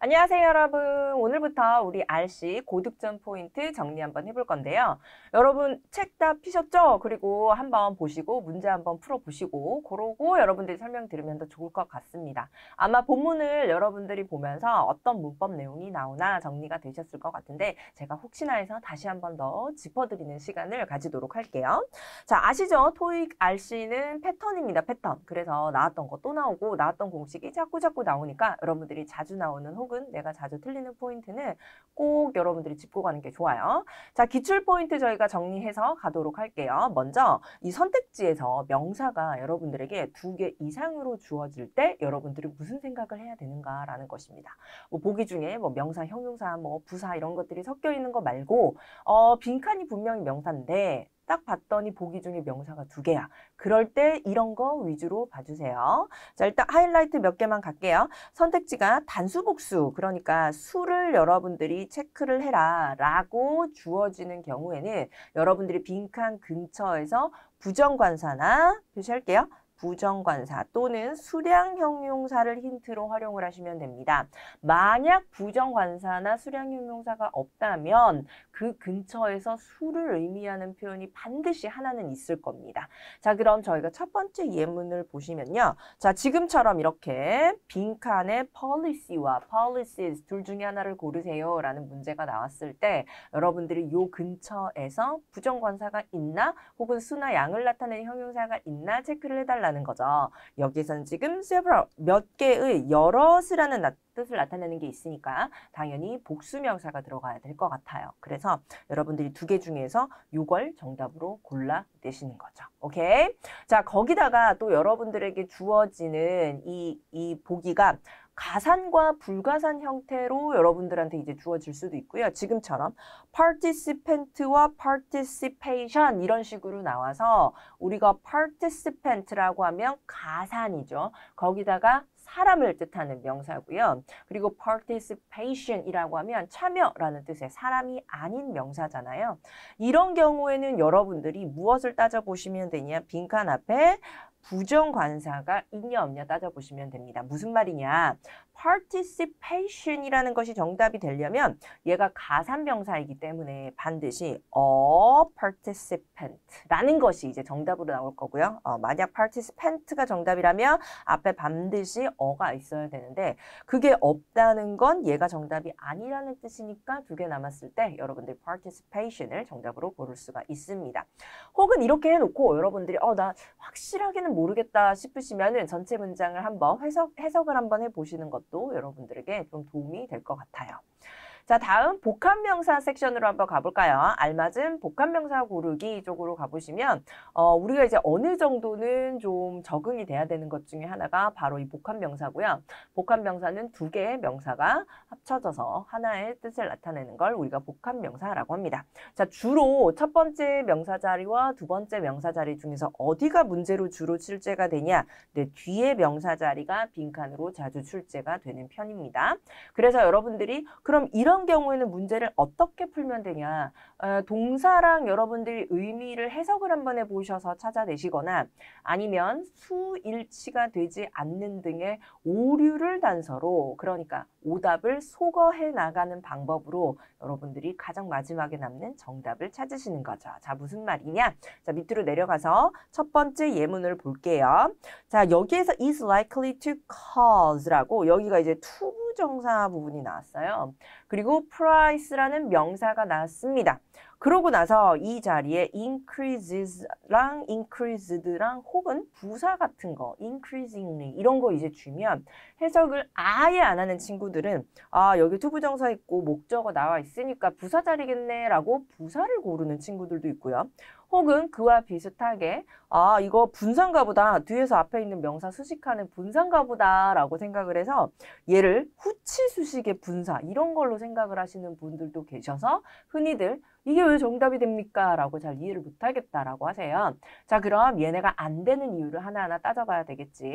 안녕하세요 여러분 오늘부터 우리 RC 고득점 포인트 정리 한번 해볼 건데요 여러분 책 다 피셨죠? 그리고 한번 보시고 문제 한번 풀어보시고 그러고 여러분들이 설명 들으면 더 좋을 것 같습니다 아마 본문을 여러분들이 보면서 어떤 문법 내용이 나오나 정리가 되셨을 것 같은데 제가 혹시나 해서 다시 한번 더 짚어드리는 시간을 가지도록 할게요 자 아시죠? 토익 RC는 패턴입니다 패턴 그래서 나왔던 거 또 나오고 나왔던 공식이 자꾸자꾸 나오니까 여러분들이 자주 나오는 혹 혹은 내가 자주 틀리는 포인트는 꼭 여러분들이 짚고 가는 게 좋아요. 자, 기출 포인트 저희가 정리해서 가도록 할게요. 먼저 이 선택지에서 명사가 여러분들에게 두 개 이상으로 주어질 때 여러분들이 무슨 생각을 해야 되는가라는 것입니다. 뭐 보기 중에 뭐 명사, 형용사, 뭐 부사 이런 것들이 섞여 있는 거 말고 어, 빈칸이 분명히 명사인데 딱 봤더니 보기 중에 명사가 두 개야. 그럴 때 이런 거 위주로 봐주세요. 자, 일단 하이라이트 몇 개만 갈게요. 선택지가 단수 복수, 그러니까 수를 여러분들이 체크를 해라 라고 주어지는 경우에는 여러분들이 빈칸 근처에서 부정관사나 표시할게요. 부정관사 또는 수량형용사를 힌트로 활용을 하시면 됩니다. 만약 부정관사나 수량형용사가 없다면 그 근처에서 수를 의미하는 표현이 반드시 하나는 있을 겁니다. 자, 그럼 저희가 첫 번째 예문을 보시면요. 자, 지금처럼 이렇게 빈칸에 policy와 policies 둘 중에 하나를 고르세요 라는 문제가 나왔을 때 여러분들이 요 근처에서 부정관사가 있나 혹은 수나 양을 나타내는 형용사가 있나 체크를 해달라는 거죠. 여기에서는 지금 several 몇 개의 여럿이라는 뜻을 나타내는 게 있으니까 당연히 복수명사가 들어가야 될 것 같아요. 그래서 여러분들이 두 개 중에서 요걸 정답으로 골라 내시는 거죠. 오케이? 자, 거기다가 또 여러분들에게 주어지는 이, 이 보기가 가산과 불가산 형태로 여러분들한테 이제 주어질 수도 있고요. 지금처럼 participant와 participation 이런 식으로 나와서 우리가 participant라고 하면 가산이죠. 거기다가 사람을 뜻하는 명사고요. 그리고 participation이라고 하면 참여라는 뜻의 사람이 아닌 명사잖아요. 이런 경우에는 여러분들이 무엇을 따져보시면 되냐 빈칸 앞에 부정관사가 있냐 없냐 따져보시면 됩니다. 무슨 말이냐. participation이라는 것이 정답이 되려면 얘가 가산명사이기 때문에 반드시 a participant라는 것이 이제 정답으로 나올 거고요. 어, 만약 participant가 정답이라면 앞에 반드시 어가 있어야 되는데 그게 없다는 건 얘가 정답이 아니라는 뜻이니까 두 개 남았을 때 여러분들 participation을 정답으로 고를 수가 있습니다. 혹은 이렇게 해놓고 여러분들이 어 나 확실하게는 이거는 모르겠다 싶으시면은 전체 문장을 한번 해석, 해석을 한번 해보시는 것도 여러분들에게 좀 도움이 될 것 같아요. 자, 다음 복합명사 섹션으로 한번 가볼까요? 알맞은 복합명사 고르기 쪽으로 가보시면 어, 우리가 이제 어느 정도는 좀 적응이 돼야 되는 것 중에 하나가 바로 이 복합명사고요. 복합명사는 두 개의 명사가 합쳐져서 하나의 뜻을 나타내는 걸 우리가 복합명사라고 합니다. 자, 주로 첫 번째 명사 자리와 두 번째 명사 자리 중에서 어디가 문제로 주로 출제가 되냐? 네, 뒤에 명사 자리가 빈칸으로 자주 출제가 되는 편입니다. 그래서 여러분들이 그럼 이런 이런 경우에는 문제를 어떻게 풀면 되냐 어, 동사랑 여러분들이 의미를 해석을 한번 해보셔서 찾아내시거나 아니면 수일치가 되지 않는 등의 오류를 단서로 그러니까 오답을 소거해 나가는 방법으로 여러분들이 가장 마지막에 남는 정답을 찾으시는 거죠. 자 무슨 말이냐 자 밑으로 내려가서 첫 번째 예문을 볼게요. 자 여기에서 is likely to cause라고 여기가 이제 to 형용정사 부분이 나왔어요. 그리고 price라는 명사가 나왔습니다. 그러고 나서 이 자리에 increases랑 increased랑 혹은 부사 같은 거 increasingly 이런 거 이제 주면 해석을 아예 안 하는 친구들은 아 여기 투부정사 있고 목적어 나와 있으니까 부사 자리겠네라고 부사를 고르는 친구들도 있고요. 혹은 그와 비슷하게 아 이거 분산가 보다 뒤에서 앞에 있는 명사 수식하는 분산가 보다 라고 생각을 해서 얘를 후치 수식의 분사 이런 걸로 생각을 하시는 분들도 계셔서 흔히들 이게 왜 정답이 됩니까? 라고 잘 이해를 못하겠다라고 하세요. 자, 그럼 얘네가 안 되는 이유를 하나하나 따져봐야 되겠지.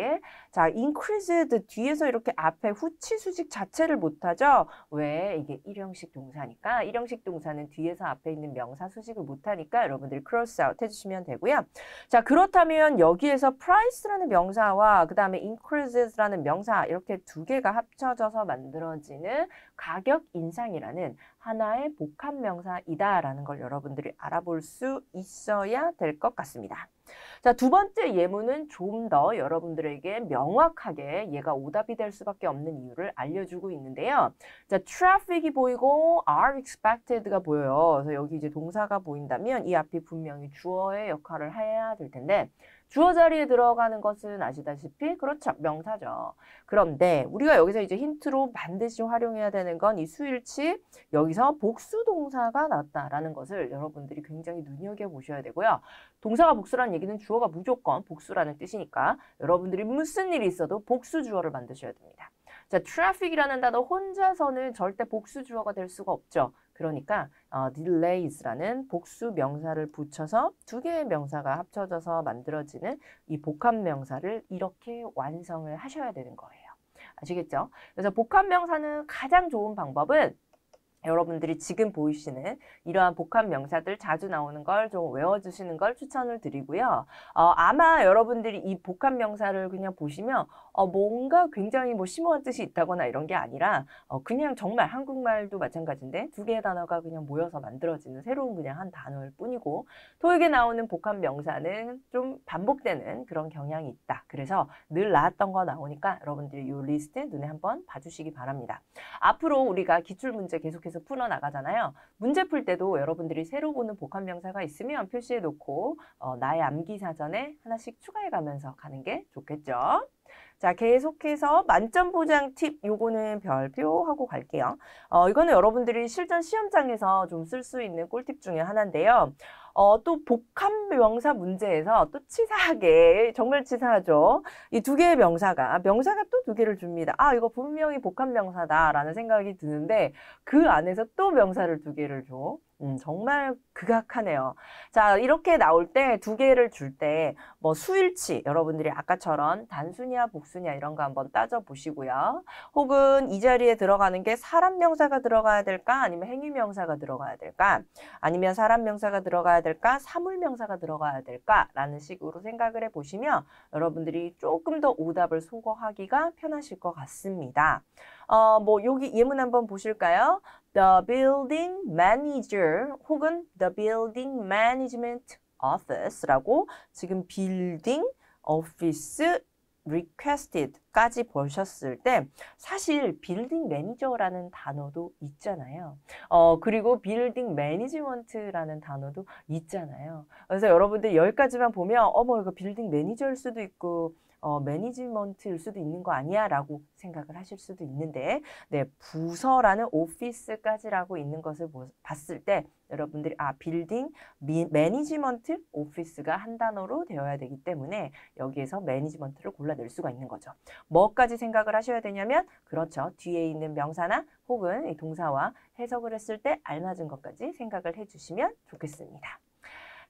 자, increased 뒤에서 이렇게 앞에 후치 수직 자체를 못하죠? 왜? 이게 일형식 동사니까. 일형식 동사는 뒤에서 앞에 있는 명사 수직을 못하니까 여러분들이 크로스 아웃 해주시면 되고요. 자, 그렇다면 여기에서 price라는 명사와 그 다음에 increases라는 명사 이렇게 두 개가 합쳐져서 만들어지는 가격 인상이라는 하나의 복합 명사이다라는 걸 여러분들이 알아볼 수 있어야 될 것 같습니다. 자, 두 번째 예문은 좀 더 여러분들에게 명확하게 얘가 오답이 될 수밖에 없는 이유를 알려주고 있는데요. 자, traffic이 보이고 are expected가 보여요. 그래서 여기 이제 동사가 보인다면 이 앞이 분명히 주어의 역할을 해야 될 텐데 주어 자리에 들어가는 것은 아시다시피 그렇죠. 명사죠. 그런데 우리가 여기서 이제 힌트로 반드시 활용해야 되는 건 이 수일치 여기서 복수 동사가 나왔다라는 것을 여러분들이 굉장히 눈여겨 보셔야 되고요. 동사가 복수라는 얘기는 주어가 무조건 복수라는 뜻이니까 여러분들이 무슨 일이 있어도 복수 주어를 만드셔야 됩니다. 자, 트래픽이라는 단어 혼자서는 절대 복수 주어가 될 수가 없죠. 그러니까 어, delays라는 복수 명사를 붙여서 두 개의 명사가 합쳐져서 만들어지는 이 복합 명사를 이렇게 완성을 하셔야 되는 거예요. 아시겠죠? 그래서 복합 명사는 가장 좋은 방법은 여러분들이 지금 보이시는 이러한 복합 명사들 자주 나오는 걸 좀 외워주시는 걸 추천을 드리고요. 어, 아마 여러분들이 이 복합 명사를 그냥 보시면 어, 뭔가 굉장히 뭐 심오한 뜻이 있다거나 이런 게 아니라 어, 그냥 정말 한국말도 마찬가지인데 두 개의 단어가 그냥 모여서 만들어지는 새로운 그냥 한 단어일 뿐이고 토익에 나오는 복합 명사는 좀 반복되는 그런 경향이 있다. 그래서 늘 나왔던 거 나오니까 여러분들이 이 리스트 눈에 한번 봐주시기 바랍니다. 앞으로 우리가 기출 문제 계속해서 풀어나가잖아요. 문제 풀 때도 여러분들이 새로 보는 복합 명사가 있으면 표시해 놓고 어, 나의 암기 사전에 하나씩 추가해 가면서 가는 게 좋겠죠. 자, 계속해서 만점 보장 팁 요거는 별표하고 갈게요. 어, 이거는 여러분들이 실전 시험장에서 좀 쓸 수 있는 꿀팁 중에 하나인데요. 어, 또 복합 명사 문제에서 또 치사하게 정말 치사하죠. 이 두 개의 명사가 아, 명사가 또 두 개를 줍니다. 아 이거 분명히 복합 명사다라는 생각이 드는데 그 안에서 또 명사를 두 개를 줘. 음, 정말 극악하네요. 자, 이렇게 나올 때 두 개를 줄 때 뭐 수일치 여러분들이 아까처럼 단순이야 복순이야 이런 거 한번 따져 보시고요. 혹은 이 자리에 들어가는 게 사람 명사가 들어가야 될까 아니면 행위 명사가 들어가야 될까 아니면 사람 명사가 들어가야 될까? 사물명사가 들어가야 될까?라는 식으로 생각을 해보시면 여러분들이 조금 더 오답을 소거하기가 편하실 것 같습니다. 어, 뭐 여기 예문 한번 보실까요? The building manager 혹은 the building management office라고 지금 b u i l d requested까지 보셨을 때 사실 빌딩 매니저라는 단어도 있잖아요. 어 그리고 빌딩 매니지먼트라는 단어도 있잖아요. 그래서 여러분들 여기까지만 보면 어머 이거 빌딩 매니저일 수도 있고 어, 매니지먼트일 수도 있는 거 아니야라고 생각을 하실 수도 있는데 네 부서라는 오피스까지라고 있는 것을 봤을 때 여러분들이 아 빌딩 미, 매니지먼트 오피스가 한 단어로 되어야 되기 때문에 여기에서 매니지먼트를 골라낼 수가 있는 거죠. 뭐까지 생각을 하셔야 되냐면 그렇죠. 뒤에 있는 명사나 혹은 동사와 해석을 했을 때 알맞은 것까지 생각을 해주시면 좋겠습니다.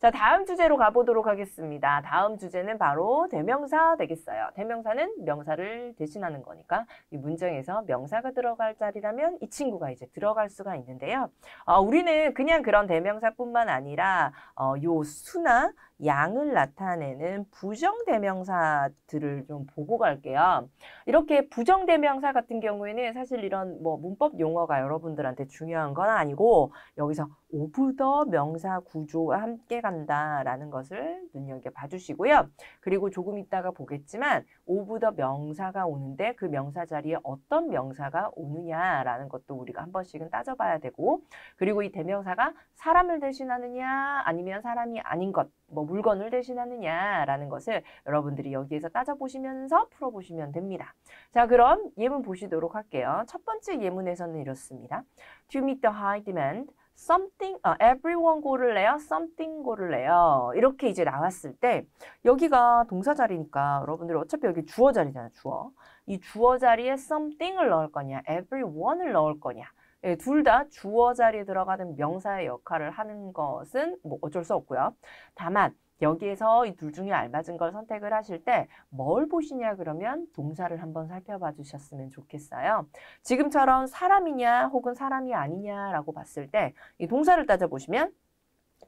자, 다음 주제로 가보도록 하겠습니다. 다음 주제는 바로 대명사 되겠어요. 대명사는 명사를 대신하는 거니까 이 문장에서 명사가 들어갈 자리라면 이 친구가 이제 들어갈 수가 있는데요. 어, 우리는 그냥 그런 대명사뿐만 아니라 어, 요 수나 양을 나타내는 부정대명사들을 좀 보고 갈게요. 이렇게 부정대명사 같은 경우에는 사실 이런 뭐 문법 용어가 여러분들한테 중요한 건 아니고 여기서 오브 더 명사 구조와 함께 간다라는 것을 눈여겨봐 주시고요. 그리고 조금 있다가 보겠지만 오브 더 명사가 오는데 그 명사 자리에 어떤 명사가 오느냐라는 것도 우리가 한 번씩은 따져봐야 되고 그리고 이 대명사가 사람을 대신하느냐 아니면 사람이 아닌 것뭐 물건을 대신하느냐라는 것을 여러분들이 여기에서 따져보시면서 풀어보시면 됩니다. 자 그럼 예문 보시도록 할게요. 첫 번째 예문에서는 이렇습니다. To meet the high demand, something, 아, everyone 고를 내요, something 고를 내요. 이렇게 이제 나왔을 때 여기가 동사 자리니까 여러분들 어차피 여기 주어 자리잖아요, 주어. 이 주어 자리에 something을 넣을 거냐, everyone을 넣을 거냐. 예, 둘다 주어 자리에 들어가는 명사의 역할을 하는 것은 뭐 어쩔 수 없고요. 다만 여기에서 이 둘 중에 알맞은 걸 선택을 하실 때 뭘 보시냐 그러면 동사를 한번 살펴봐 주셨으면 좋겠어요. 지금처럼 사람이냐 혹은 사람이 아니냐라고 봤을 때 이 동사를 따져보시면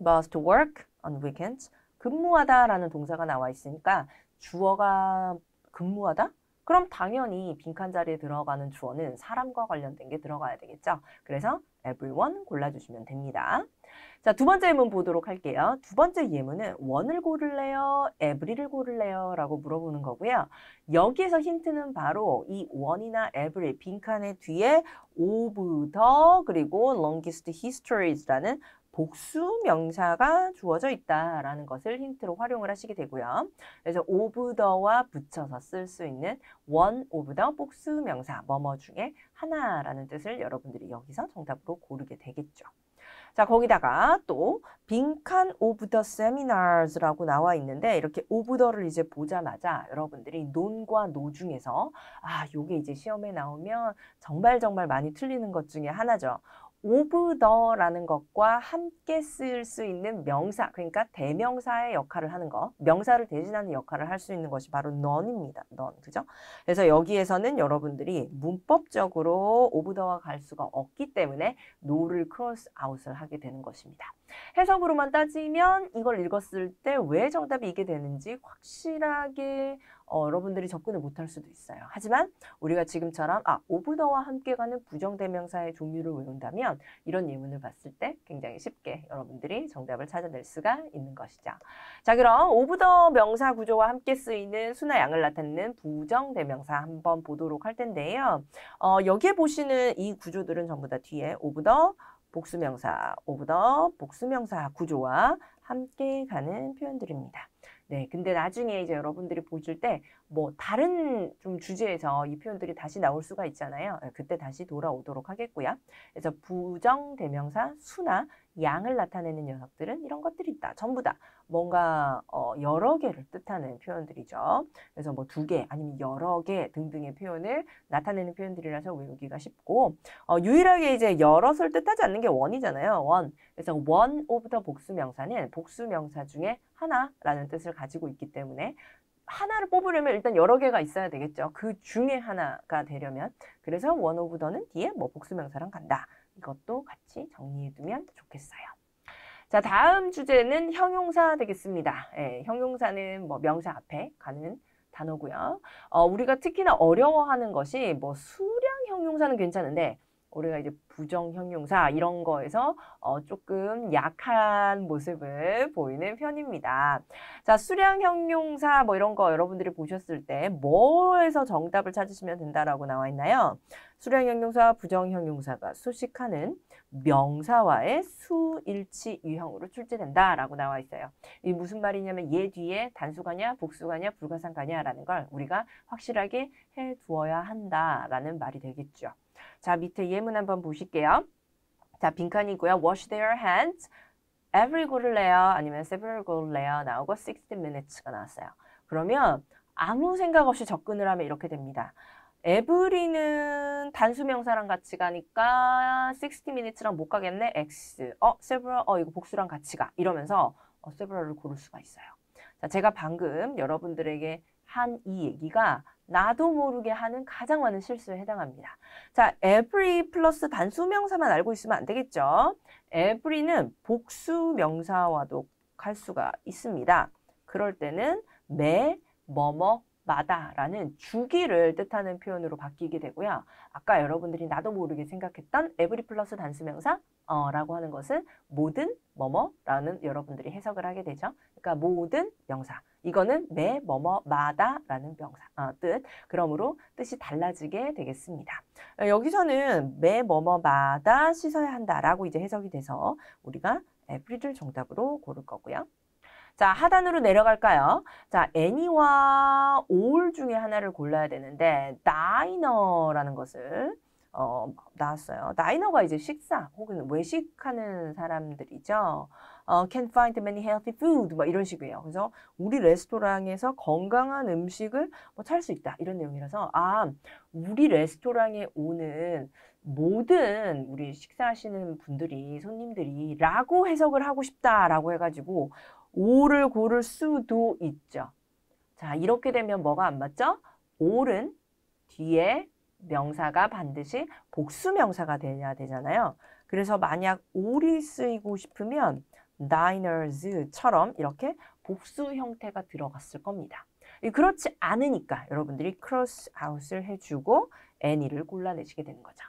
must work on weekends 근무하다라는 동사가 나와 있으니까 주어가 근무하다? 그럼 당연히 빈칸 자리에 들어가는 주어는 사람과 관련된 게 들어가야 되겠죠. 그래서 everyone 골라주시면 됩니다. 자, 두 번째 예문 보도록 할게요. 두 번째 예문은 원을 고를래요? 에브리를 고를래요? 라고 물어보는 거고요. 여기에서 힌트는 바로 이 원이나 e v e 빈칸의 뒤에 오 f t 그리고 longest histories라는 복수 명사가 주어져 있다라는 것을 힌트로 활용을 하시게 되고요. 그래서 오브 더와 붙여서 쓸 수 있는 원 오브 더 복수 명사 뭐뭐 중에 하나라는 뜻을 여러분들이 여기서 정답으로 고르게 되겠죠. 자 거기다가 또 빈칸 오브 더 세미나즈라고 나와 있는데 이렇게 오브 더를 이제 보자마자 여러분들이 논과 노 중에서 아 요게 이제 시험에 나오면 정말 정말 많이 틀리는 것 중에 하나죠. 오브 더라는 것과 함께 쓸 수 있는 명사, 그러니까 대명사의 역할을 하는 것, 명사를 대신하는 역할을 할 수 있는 것이 바로 넌입니다 넌, 그죠? 그래서 여기에서는 여러분들이 문법적으로 오브 더와 갈 수가 없기 때문에 노를 크로스 아웃을 하게 되는 것입니다. 해석으로만 따지면 이걸 읽었을 때 왜 정답이 이게 되는지 확실하게 어, 여러분들이 접근을 못할 수도 있어요. 하지만 우리가 지금처럼 아, 오브더와 함께 가는 부정대명사의 종류를 외운다면 이런 예문을 봤을 때 굉장히 쉽게 여러분들이 정답을 찾아낼 수가 있는 것이죠. 자 그럼 오브더 명사 구조와 함께 쓰이는 수나 양을 나타내는 부정대명사 한번 보도록 할 텐데요. 어, 여기에 보시는 이 구조들은 전부 다 뒤에 오브더 복수명사, 오브더 복수명사 구조와 함께 가는 표현들입니다. 네, 근데 나중에 이제 여러분들이 보실 때 뭐 다른 좀 주제에서 이 표현들이 다시 나올 수가 있잖아요. 네, 그때 다시 돌아오도록 하겠고요. 그래서 부정 대명사 수나 양을 나타내는 녀석들은 이런 것들이 있다. 전부 다 뭔가 어, 여러 개를 뜻하는 표현들이죠. 그래서 뭐 두 개 아니면 여러 개 등등의 표현을 나타내는 표현들이라서 외우기가 쉽고 어, 유일하게 이제 여럿을 뜻하지 않는 게 원이잖아요. 원. 그래서 one of the 복수명사는 복수명사 중에 하나라는 뜻을 가지고 있기 때문에 하나를 뽑으려면 일단 여러 개가 있어야 되겠죠. 그 중에 하나가 되려면. 그래서 one of the는 뒤에 뭐 복수명사랑 간다. 이것도 같이 정리해두면 좋겠어요. 자, 다음 주제는 형용사 되겠습니다. 예, 형용사는 뭐 명사 앞에 가는 단어고요. 어, 우리가 특히나 어려워하는 것이 뭐 수량 형용사는 괜찮은데 우리가 이제 부정형용사 이런 거에서 어, 조금 약한 모습을 보이는 편입니다. 자, 수량형용사 뭐 이런 거 여러분들이 보셨을 때 뭐에서 정답을 찾으시면 된다라고 나와 있나요? 수량형용사, 와 부정형용사가 수식하는 명사와의 수일치 유형으로 출제된다라고 나와 있어요. 이 무슨 말이냐면 얘 뒤에 단수가냐, 복수가냐, 불가상가냐라는 걸 우리가 확실하게 해두어야 한다라는 말이 되겠죠. 자, 밑에 예문 한번 보실게요. 자, 빈칸이고요. Wash their hands. Every 고를래요. 아니면 several 고를래요. 나오고 60 minutes가 나왔어요. 그러면 아무 생각 없이 접근을 하면 이렇게 됩니다. every는 단수명사랑 같이 가니까 60 minutes랑 못 가겠네. x. 어, several. 어, 이거 복수랑 같이 가. 이러면서 어, several을 고를 수가 있어요. 자, 제가 방금 여러분들에게 한 이 얘기가 나도 모르게 하는 가장 많은 실수에 해당합니다. 자, every 플러스 단수명사만 알고 있으면 안 되겠죠. every는 복수명사와도 갈 수가 있습니다. 그럴 때는 매, 뭐뭐, 마다라는 주기를 뜻하는 표현으로 바뀌게 되고요. 아까 여러분들이 나도 모르게 생각했던 에브리 플러스 단수명사 어, 라고 하는 것은 모든 뭐뭐라는 여러분들이 해석을 하게 되죠. 그러니까 모든 명사 이거는 매 뭐뭐마다라는 명사 어, 뜻 그러므로 뜻이 달라지게 되겠습니다. 어, 여기서는 매 뭐뭐마다 씻어야 한다라고 이제 해석이 돼서 우리가 에브리를 정답으로 고를 거고요. 자, 하단으로 내려갈까요? 자, any와 all 중에 하나를 골라야 되는데 diner라는 것을 어, 나왔어요. 다이너가 이제 식사 혹은 외식하는 사람들이죠. 어, can find many healthy food 막 뭐 이런 식이에요. 그래서 우리 레스토랑에서 건강한 음식을 뭐살수 있다 이런 내용이라서 아 우리 레스토랑에 오는 모든 우리 식사하시는 분들이 손님들이라고 해석을 하고 싶다라고 해가지고 오를 고를 수도 있죠. 자, 이렇게 되면 뭐가 안 맞죠? 5는 뒤에 명사가 반드시 복수명사가 되어야 되잖아요. 그래서 만약 올이 쓰이고 싶으면 diners처럼 이렇게 복수 형태가 들어갔을 겁니다. 그렇지 않으니까 여러분들이 크로스 아웃을 해주고 any를 골라내시게 되는 거죠.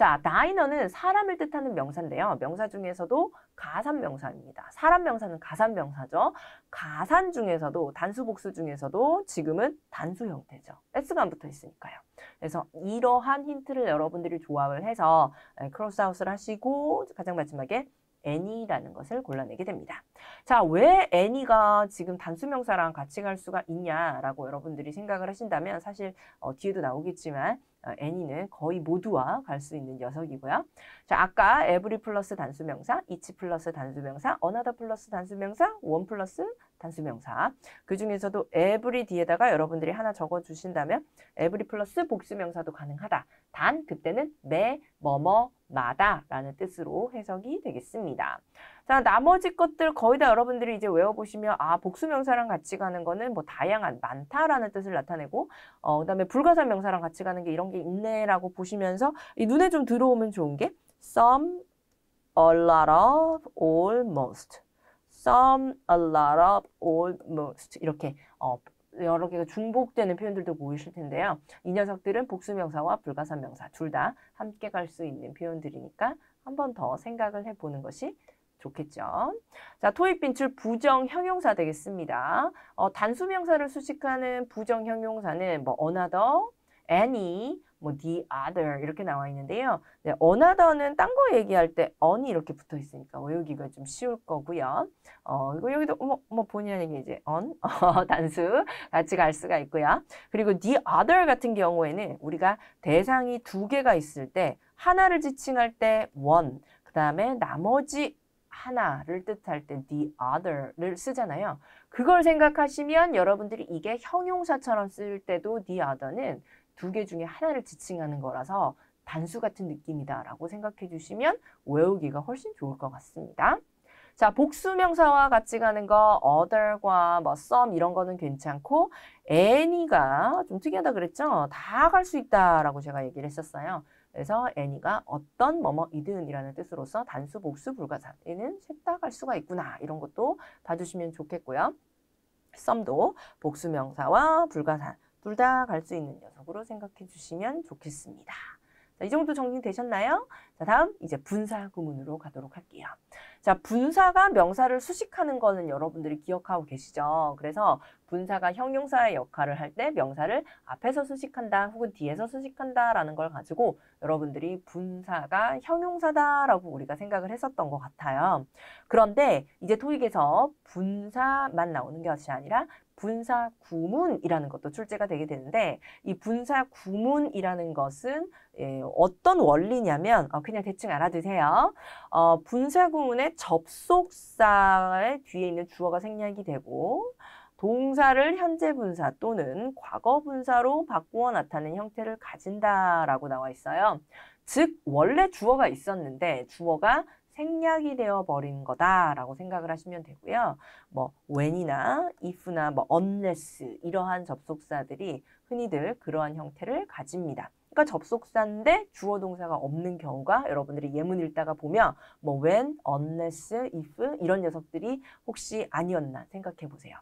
자, 나이너는 사람을 뜻하는 명사인데요. 명사 중에서도 가산 명사입니다. 사람 명사는 가산 명사죠. 가산 중에서도 단수 복수 중에서도 지금은 단수 형태죠. s가 붙어 있으니까요. 그래서 이러한 힌트를 여러분들이 조합을 해서 예, 크로스하우스를 하시고 가장 마지막에 any라는 것을 골라내게 됩니다. 자, 왜 any가 지금 단수명사랑 같이 갈 수가 있냐라고 여러분들이 생각을 하신다면 사실 어, 뒤에도 나오겠지만 어, any는 거의 모두와 갈 수 있는 녀석이고요. 자, 아까 every 플러스 단수명사, each 플러스 단수명사, another 플러스 단수명사, one 플러스 단수명사. 그 중에서도 every 뒤에다가 여러분들이 하나 적어주신다면 every 플러스 복수명사도 가능하다. 단 그때는 매, 뭐뭐, 마다라는 뜻으로 해석이 되겠습니다. 자, 나머지 것들 거의 다 여러분들이 이제 외워보시면 아, 복수명사랑 같이 가는 거는 뭐 다양한, 많다라는 뜻을 나타내고 어, 그 다음에 불가사 명사랑 같이 가는 게 이런 게 있네라고 보시면서 이 눈에 좀 들어오면 좋은 게 some, a lot of, almost some, a lot of, almost 이렇게 어, 여러 개가 중복되는 표현들도 보이실 텐데요. 이 녀석들은 복수명사와 불가산명사 둘 다 함께 갈 수 있는 표현들이니까 한 번 더 생각을 해보는 것이 좋겠죠. 자, 토익 빈출 부정 형용사 되겠습니다. 어, 단수 명사를 수식하는 부정 형용사는 뭐 another, any, 뭐 the other 이렇게 나와 있는데요. 네, another는 딴 거 얘기할 때 on이 이렇게 붙어 있으니까 외우기가 좀 쉬울 거고요. 어, 그리고 여기도 뭐, 뭐 본의 아니게 이제 on, 어, 단수 같이 갈 수가 있고요. 그리고 the other 같은 경우에는 우리가 대상이 두 개가 있을 때 하나를 지칭할 때 one, 그 다음에 나머지 하나를 뜻할 때 the other를 쓰잖아요. 그걸 생각하시면 여러분들이 이게 형용사처럼 쓸 때도 the other는 두개 중에 하나를 지칭하는 거라서 단수 같은 느낌이다라고 생각해 주시면 외우기가 훨씬 좋을 것 같습니다. 자, 복수명사와 같이 가는 거 other과 뭐 some 이런 거는 괜찮고 any가 좀 특이하다 그랬죠? 다 갈 수 있다라고 제가 얘기를 했었어요. 그래서 any가 어떤 뭐뭐이든이라는 뜻으로서 단수, 복수, 불가사리는 셋 다 갈 수가 있구나 이런 것도 봐주시면 좋겠고요. some도 복수명사와 불가사 둘다갈수 있는 녀석으로 생각해 주시면 좋겠습니다. 자, 이 정도 정리되셨나요? 자, 다음 이제 분사 구문으로 가도록 할게요. 자, 분사가 명사를 수식하는 거는 여러분들이 기억하고 계시죠? 그래서 분사가 형용사의 역할을 할 때 명사를 앞에서 수식한다 혹은 뒤에서 수식한다라는 걸 가지고 여러분들이 분사가 형용사다라고 우리가 생각을 했었던 것 같아요. 그런데 이제 토익에서 분사만 나오는 것이 아니라 분사 구문이라는 것도 출제가 되게 되는데 이 분사 구문이라는 것은 예, 어떤 원리냐면 어, 그냥 대충 알아두세요. 어, 분사 구문의 접속사의 뒤에 있는 주어가 생략이 되고 동사를 현재 분사 또는 과거 분사로 바꾸어 나타낸 형태를 가진다라고 나와 있어요. 즉 원래 주어가 있었는데 주어가 생략이 되어 버린 거다라고 생각을 하시면 되고요. 뭐 when이나 if나 뭐 unless 이러한 접속사들이 흔히들 그러한 형태를 가집니다. 그러니까 접속사인데 주어 동사가 없는 경우가 여러분들이 예문 읽다가 보면 뭐 when, unless, if 이런 녀석들이 혹시 아니었나 생각해 보세요.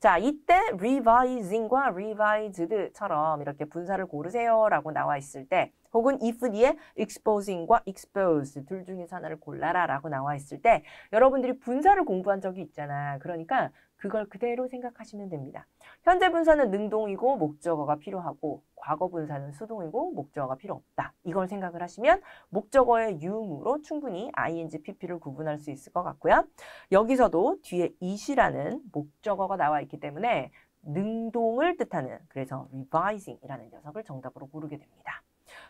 자, 이때 revising과 revised처럼 이렇게 분사를 고르세요라고 나와 있을 때 혹은 if 뒤에 exposing과 expose 둘중에 하나를 골라라라고 나와 있을 때 여러분들이 분사를 공부한 적이 있잖아. 그러니까 그걸 그대로 생각하시면 됩니다. 현재 분사는 능동이고 목적어가 필요하고 과거 분사는 수동이고 목적어가 필요 없다. 이걸 생각을 하시면 목적어의 유무로 충분히 ing, pp를 구분할 수 있을 것 같고요. 여기서도 뒤에 i t 라는 목적어가 나와 있기 때문에 능동을 뜻하는 그래서 revising이라는 녀석을 정답으로 고르게 됩니다.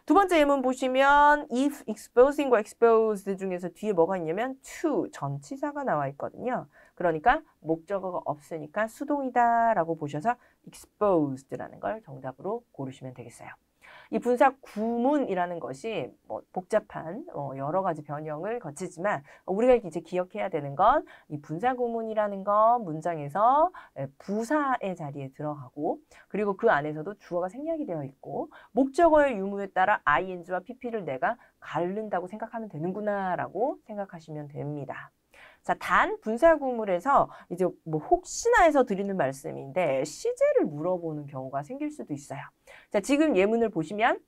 두 번째 예문 보시면 if exposing과 exposed 중에서 뒤에 뭐가 있냐면 to 전치사가 나와 있거든요. 그러니까 목적어가 없으니까 수동이다라고 보셔서 exposed라는 걸 정답으로 고르시면 되겠어요. 이 분사 구문이라는 것이 뭐 복잡한 어, 여러 가지 변형을 거치지만 우리가 이제 기억해야 되는 건 이 분사 구문이라는 건 문장에서 부사의 자리에 들어가고 그리고 그 안에서도 주어가 생략이 되어 있고 목적어의 유무에 따라 ing와 pp를 내가 가른다고 생각하면 되는구나라고 생각하시면 됩니다. 자, 단 분사구물에서 이제 뭐 혹시나 해서 드리는 말씀인데 시제를 물어보는 경우가 생길 수도 있어요. 자, 지금 예문을 보시면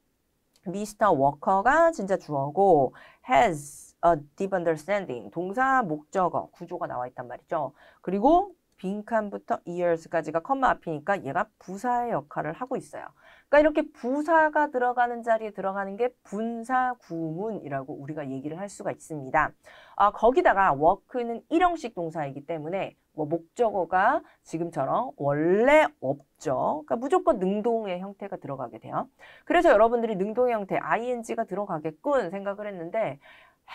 미스터 워커가 진짜 주어고 has a deep understanding 동사 목적어 구조가 나와 있단 말이죠. 그리고 빈칸부터 years까지가 컴마 앞이니까 얘가 부사의 역할을 하고 있어요. 그러니까 이렇게 부사가 들어가는 자리에 들어가는 게 분사구문이라고 우리가 얘기를 할 수가 있습니다. 아, 거기다가 워크는 일형식 동사이기 때문에 뭐 목적어가 지금처럼 원래 없죠. 그러니까 무조건 능동의 형태가 들어가게 돼요. 그래서 여러분들이 능동의 형태 ing가 들어가겠군 생각을 했는데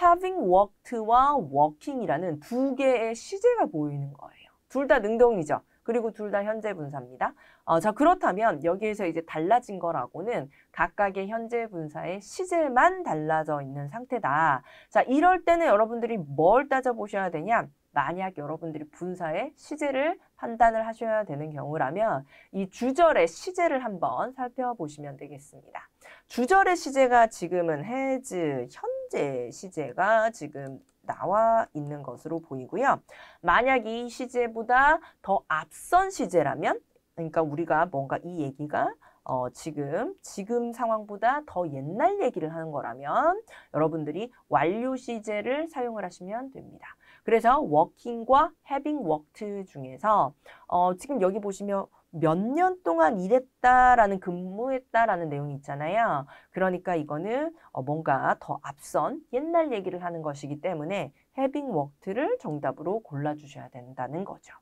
having worked와 working이라는 두 개의 시제가 보이는 거예요. 둘 다 능동이죠. 그리고 둘 다 현재 분사입니다. 어, 자 그렇다면 여기에서 이제 달라진 거라고는 각각의 현재 분사의 시제만 달라져 있는 상태다. 자 이럴 때는 여러분들이 뭘 따져보셔야 되냐? 만약 여러분들이 분사의 시제를 판단을 하셔야 되는 경우라면 이 주절의 시제를 한번 살펴보시면 되겠습니다. 주절의 시제가 지금은 해즈, 현재 시제가 지금 나와 있는 것으로 보이고요. 만약 이 시제보다 더 앞선 시제라면 그러니까 우리가 뭔가 이 얘기가 어, 지금 지금 상황보다 더 옛날 얘기를 하는 거라면 여러분들이 완료 시제를 사용을 하시면 됩니다. 그래서 워킹과 having worked 중에서 어, 지금 여기 보시면 몇년 동안 일했다라는 근무했다라는 내용이 있잖아요. 그러니까 이거는 어, 뭔가 더 앞선 옛날 얘기를 하는 것이기 때문에 having worked를 정답으로 골라주셔야 된다는 거죠.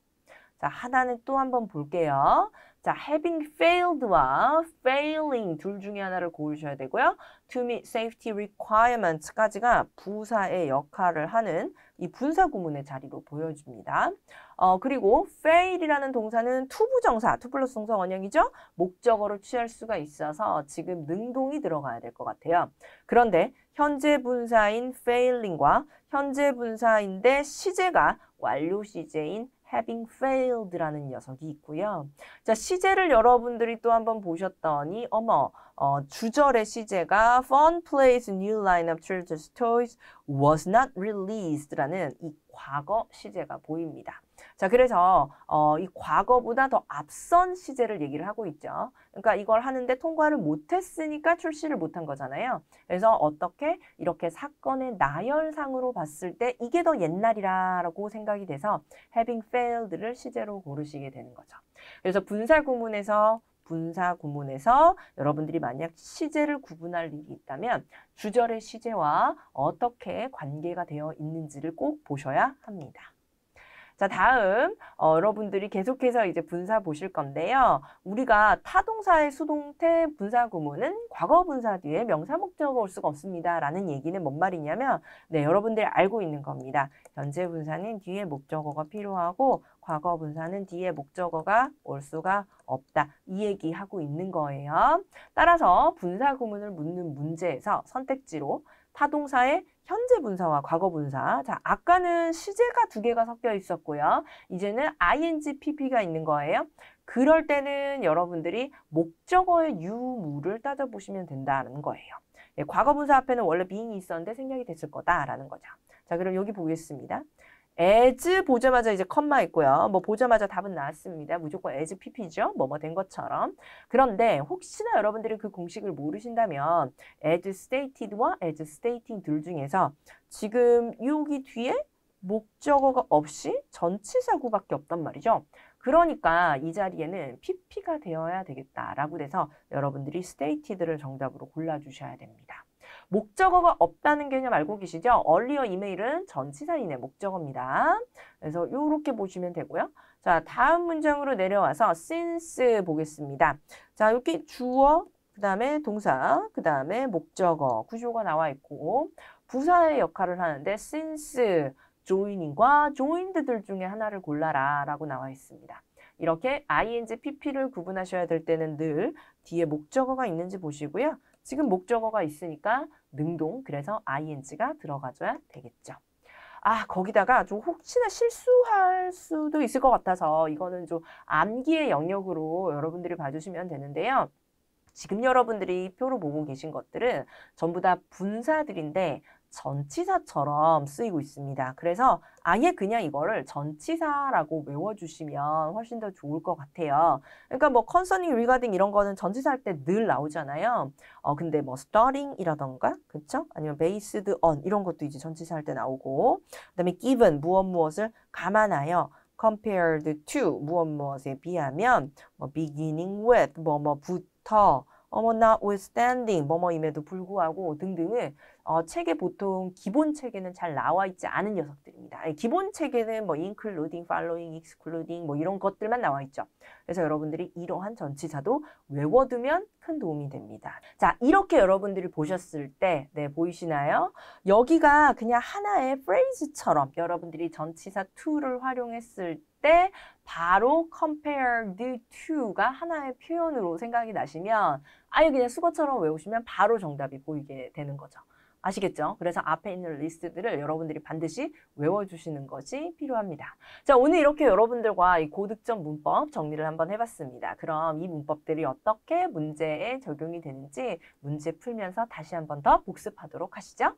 자, 하나는 또 한번 볼게요. 자, having failed와 failing 둘 중에 하나를 고르셔야 되고요. to meet safety requirements까지가 부사의 역할을 하는 이 분사 구문의 자리로 보여집니다 어, 그리고 fail이라는 동사는 투부정사, 투 플러스 동사 원형이죠. 목적어로 취할 수가 있어서 지금 능동이 들어가야 될 것 같아요. 그런데 현재 분사인 failing과 현재 분사인데 시제가 완료 시제인 having failed라는 녀석이 있고요. 자, 시제를 여러분들이 또 한번 보셨더니 어머 어, 주절의 시제가 Fun Plays New Lineup Children's Toys was not released라는 이 과거 시제가 보입니다. 자, 그래서 어, 이 과거보다 더 앞선 시제를 얘기를 하고 있죠. 그러니까 이걸 하는데 통과를 못했으니까 출시를 못한 거잖아요. 그래서 어떻게 이렇게 사건의 나열상으로 봤을 때 이게 더 옛날이라고 생각이 돼서 having failed를 시제로 고르시게 되는 거죠. 그래서 분사 구문에서 분사 구문에서 여러분들이 만약 시제를 구분할 일이 있다면 주절의 시제와 어떻게 관계가 되어 있는지를 꼭 보셔야 합니다. 자, 다음 어, 여러분들이 계속해서 이제 분사 보실 건데요. 우리가 타동사의 수동태 분사 구문은 과거 분사 뒤에 명사 목적어 올 수가 없습니다. 라는 얘기는 뭔 말이냐면 네, 여러분들이 알고 있는 겁니다. 현재 분사는 뒤에 목적어가 필요하고 과거 분사는 뒤에 목적어가 올 수가 없다. 이 얘기하고 있는 거예요. 따라서 분사 구문을 묻는 문제에서 선택지로 타동사의 현재 분사와 과거 분사. 자, 아까는 시제가 두 개가 섞여 있었고요. 이제는 ing, pp가 있는 거예요. 그럴 때는 여러분들이 목적어의 유무를 따져보시면 된다는 거예요. 예, 과거 분사 앞에는 원래 being이 있었는데 생략이 됐을 거다라는 거죠. 자, 그럼 여기 보겠습니다. as 보자마자 이제 컴마 있고요. 뭐 보자마자 답은 나왔습니다. 무조건 as pp죠. 뭐뭐 뭐 된 것처럼. 그런데 혹시나 여러분들이 그 공식을 모르신다면 as stated와 as stating 둘 중에서 지금 여기 뒤에 목적어가 없이 전치사구밖에 없단 말이죠. 그러니까 이 자리에는 pp가 되어야 되겠다라고 돼서 여러분들이 stated를 정답으로 골라주셔야 됩니다. 목적어가 없다는 개념 알고 계시죠? 얼리어 이메일은 전치사인의 목적어입니다. 그래서 이렇게 보시면 되고요. 자, 다음 문장으로 내려와서 since 보겠습니다. 자, 이렇게 주어, 그 다음에 동사, 그 다음에 목적어 구조가 나와 있고 부사의 역할을 하는데 since joining과 joined들 중에 하나를 골라라 라고 나와 있습니다. 이렇게 ing, pp를 구분하셔야 될 때는 늘 뒤에 목적어가 있는지 보시고요. 지금 목적어가 있으니까 능동 그래서 ing가 들어가줘야 되겠죠. 아 거기다가 좀 혹시나 실수할 수도 있을 것 같아서 이거는 좀 암기의 영역으로 여러분들이 봐주시면 되는데요. 지금 여러분들이 표로 보고 계신 것들은 전부 다 분사들인데 전치사처럼 쓰이고 있습니다. 그래서 아예 그냥 이거를 전치사라고 외워주시면 훨씬 더 좋을 것 같아요. 그러니까 뭐 concerning, regarding 이런 거는 전치사 할 때 늘 나오잖아요. 어 근데 뭐 starting이라던가 그쵸? 아니면 based on 이런 것도 이제 전치사 할 때 나오고 그 다음에 given 무엇 무엇을 감안하여 compared to 무엇 무엇에 비하면 뭐 beginning with 뭐뭐부터 어머 notwithstanding 뭐뭐임에도 불구하고 등등을 어, 책에 보통 기본 책에는 잘 나와 있지 않은 녀석들입니다. 기본 책에는 뭐 including, following, excluding 뭐 이런 것들만 나와 있죠. 그래서 여러분들이 이러한 전치사도 외워두면 큰 도움이 됩니다. 자 이렇게 여러분들이 보셨을 때 네, 보이시나요? 여기가 그냥 하나의 프레이즈처럼 여러분들이 전치사 t 를 활용했을 때 바로 compared to가 하나의 표현으로 생각이 나시면 아예 그냥 수거처럼 외우시면 바로 정답이 보이게 되는 거죠. 아시겠죠? 그래서 앞에 있는 리스트들을 여러분들이 반드시 외워주시는 것이 필요합니다. 자, 오늘 이렇게 여러분들과 이 고득점 문법 정리를 한번 해봤습니다. 그럼 이 문법들이 어떻게 문제에 적용이 되는지 문제 풀면서 다시 한번 더 복습하도록 하시죠.